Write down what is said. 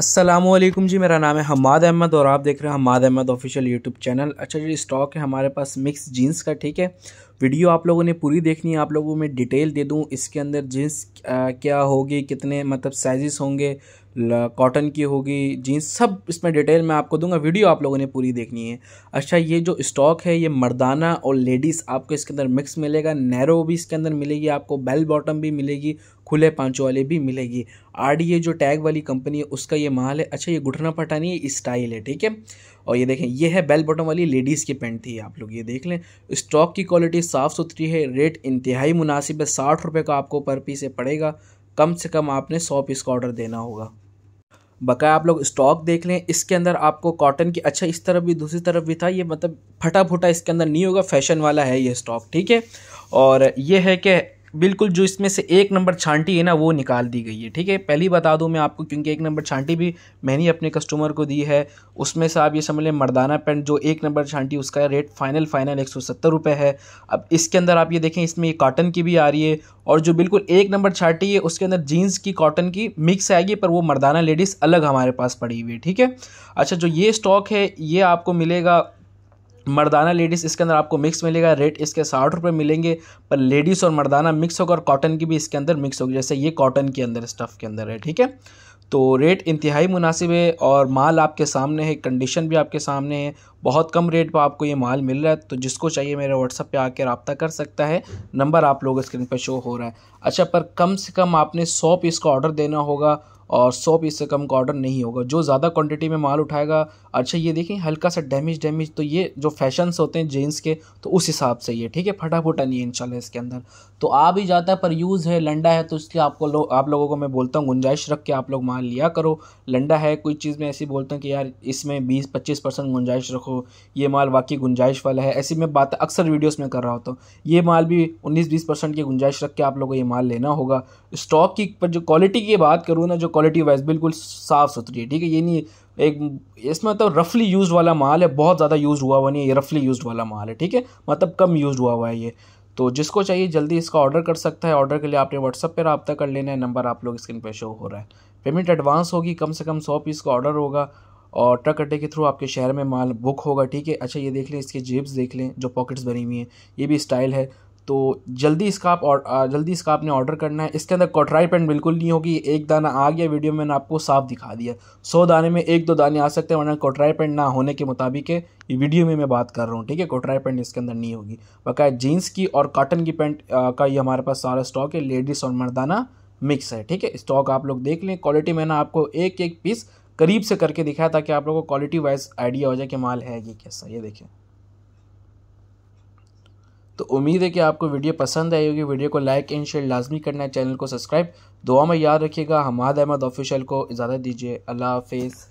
असलम जी मेरा नाम है हमाद अहमद और आप देख रहे हैं Hamad Ahmad official YouTube channel अच्छा जी स्टॉक है हमारे पास मिक्स जीन्स का ठीक है वीडियो आप लोगों ने पूरी देखनी है आप लोगों में डिटेल दे दूँ इसके अंदर जीन्स क्या होगी कितने मतलब साइजेस होंगे कॉटन की होगी जीन्स सब इसमें डिटेल मैं आपको दूंगा वीडियो आप लोगों ने पूरी देखनी है अच्छा ये जो स्टॉक है ये मर्दाना और लेडीज़ आपको इसके अंदर मिक्स मिलेगा नैरो भी इसके अंदर मिलेगी आपको बेल बॉटम भी मिलेगी खुले पांचों वाले भी मिलेगी आर ये जो टैग वाली कंपनी है उसका ये माल है अच्छा ये घुटना फटा नहीं है स्टाइल है ठीक है और ये देखें ये है बेल बॉटम वाली लेडीज़ की पेंट थी आप लोग ये देख लें स्टॉक की क्वालिटी साफ़ सुथरी है रेट इंतहाई मुनासिब है साठ रुपये का आपको पर पीस पड़ेगा कम से कम आपने सौ पीस का ऑर्डर देना होगा बकाया आप लोग स्टॉक देख लें इसके अंदर आपको कॉटन की अच्छा इस तरफ भी दूसरी तरफ भी था ये मतलब फटा फुटा इसके अंदर नहीं होगा फैशन वाला है ये स्टॉक ठीक है और ये है कि बिल्कुल जो इसमें से एक नंबर छांटी है ना वो निकाल दी गई है ठीक है पहली बता दूं मैं आपको क्योंकि एक नंबर छांटी भी मैंने अपने कस्टमर को दी है उसमें से आप ये समझ लें मर्दाना पेंट जो एक नंबर छांटी उसका रेट फाइनल फाइनल एक सौ है अब इसके अंदर आप ये देखें इसमें ये काटन की भी आ रही है और जो बिल्कुल एक नंबर छांटी है उसके अंदर जीन्स की कॉटन की मिक्स आएगी पर वो मर्दाना लेडीज़ अलग हमारे पास पड़ी हुई है ठीक है अच्छा जो ये स्टॉक है ये आपको मिलेगा मर्दाना लेडीज़ इसके अंदर आपको मिक्स मिलेगा रेट इसके साठ रुपये मिलेंगे पर लेडीज़ और मर्दाना मिक्स होगा और कॉटन की भी इसके अंदर मिक्स होगी जैसे ये कॉटन के अंदर स्टफ़ के अंदर है ठीक है तो रेट इंतहाई मुनासिब है और माल आपके सामने है कंडीशन भी आपके सामने है बहुत कम रेट पर आपको ये माल मिल रहा है तो जिसको चाहिए मेरे व्हाट्सअप पर आके रबता कर सकता है नंबर आप लोग स्क्रीन पर शो हो रहा है अच्छा पर कम से कम आपने सौ पीस का ऑर्डर देना होगा और सौ पीस से कम का ऑर्डर नहीं होगा जो ज़्यादा क्वांटिटी में माल उठाएगा अच्छा ये देखें हल्का सा डैमेज डैमेज तो ये जो फैशन्स होते हैं जीन्स के तो उस हिसाब से ये ठीक है फटाफटा नहीं इंशाल्लाह इसके अंदर तो आ भी जाता है पर यूज़ है लंडा है तो इसलिए आपको लो, आप लोगों को मैं बोलता हूँ गुंजाइश रख के आप लोग माल लिया करो लंडा है कोई चीज़ में ऐसी बोलता हूँ कि यार इसमें बीस पच्चीस परसेंट गुंजाइश रखो ये माल वाकई गुंजाइश वाला है ऐसी मैं बात अक्सर वीडियोज़ में कर रहा होता हूँ ये माल भी उन्नीस बीस परसेंट की गुंजाइश रख के आप लोगों को ये माल लेना होगा स्टॉक की पर जो क्वालिटी की बात करूँ ना जो क्वालिटी वाइज बिल्कुल साफ़ सुथरी है ठीक है ये नहीं एक इसमें मतलब रफली यूज़ वाला माल है बहुत ज़्यादा यूज़ हुआ हुआ नहीं है ये रफली यूज़ वाला माल है ठीक है मतलब कम यूज़ हुआ हुआ है ये तो जिसको चाहिए जल्दी इसका ऑर्डर कर सकता है ऑर्डर के लिए आपने व्हाट्सअप पर रबता कर लेना है नंबर आप लोग स्क्रीन पर शो हो रहा है पेमेंट एडवांस होगी कम से कम सौ पीस का ऑर्डर होगा और ट्रक अड्डे के थ्रू आपके शहर में माल बुक होगा ठीक है अच्छा ये देख लें इसके जेब्स देख लें जो पॉकेट्स बनी हुई हैं ये भी स्टाइल है तो जल्दी इसका आप और जल्दी इसका आपने ऑर्डर करना है इसके अंदर कॉटराई पेंट बिल्कुल नहीं होगी एक दाना आ गया वीडियो में मैंने आपको साफ दिखा दिया सौ दाने में एक दो दाने आ सकते हैं वरना कॉटराई पेंट ना होने के मुताबिक ये वीडियो में मैं बात कर रहा हूँ ठीक है कॉटराई पेंट इसके अंदर नहीं होगी बकाया जीन्स की और कॉटन की पेंट का ये हमारे पास सारा स्टॉक है लेडीज़ और मर्दाना मिक्स है ठीक है स्टॉक आप लोग देख लें क्वालिटी मैंने आपको एक एक पीस करीब से करके दिखाया ताकि आप लोग को क्वालिटी वाइज आइडिया हो जाए कि माल है ये कैसा ये देखें तो उम्मीद है कि आपको वीडियो पसंद आई होगी वीडियो को लाइक एंड शेयर लाजमी करना है चैनल को सब्सक्राइब दुआ में याद रखिएगा हमाद अहमद ऑफिशियल को इजाज़त दीजिए अल्लाह हाफिज़